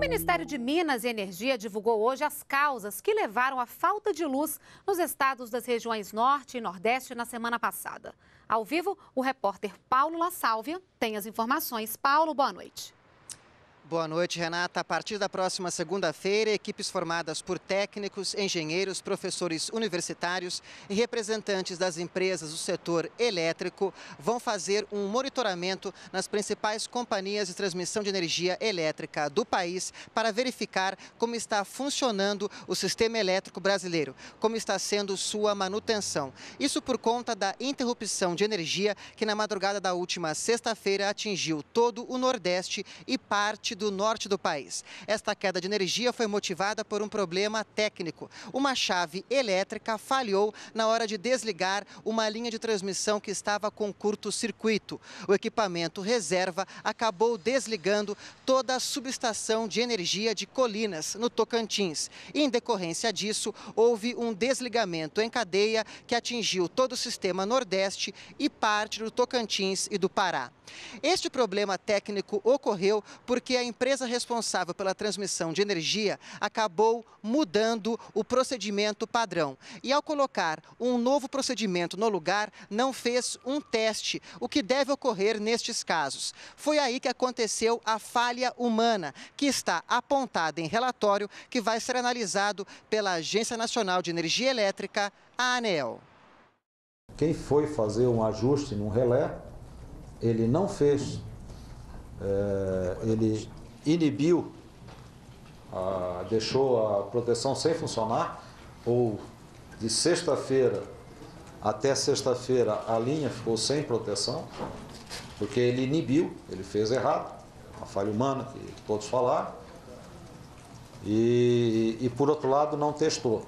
O Ministério de Minas e Energia divulgou hoje as causas que levaram à falta de luz nos estados das regiões Norte e Nordeste na semana passada. Ao vivo, o repórter Paulo La Sálvia tem as informações. Paulo, boa noite. Boa noite, Renata. A partir da próxima segunda-feira, equipes formadas por técnicos, engenheiros, professores universitários e representantes das empresas do setor elétrico vão fazer um monitoramento nas principais companhias de transmissão de energia elétrica do país para verificar como está funcionando o sistema elétrico brasileiro, como está sendo sua manutenção. Isso por conta da interrupção de energia que na madrugada da última sexta-feira atingiu todo o Nordeste e parte do norte do país. Esta queda de energia foi motivada por um problema técnico. Uma chave elétrica falhou na hora de desligar uma linha de transmissão que estava com curto-circuito. O equipamento reserva acabou desligando toda a subestação de energia de Colinas, no Tocantins. Em decorrência disso, houve um desligamento em cadeia que atingiu todo o sistema Nordeste e parte do Tocantins e do Pará. Este problema técnico ocorreu porque a empresa responsável pela transmissão de energia acabou mudando o procedimento padrão. E ao colocar um novo procedimento no lugar, não fez um teste, o que deve ocorrer nestes casos. Foi aí que aconteceu a falha humana, que está apontada em relatório que vai ser analisado pela Agência Nacional de Energia Elétrica, a ANEEL. Quem foi fazer um ajuste num relé, ele não fez. É, ele inibiu, a, ah, deixou a proteção sem funcionar, ou de sexta-feira até sexta-feira a linha ficou sem proteção, porque ele inibiu, ele fez errado, uma falha humana que todos falaram, e, e por outro lado não testou.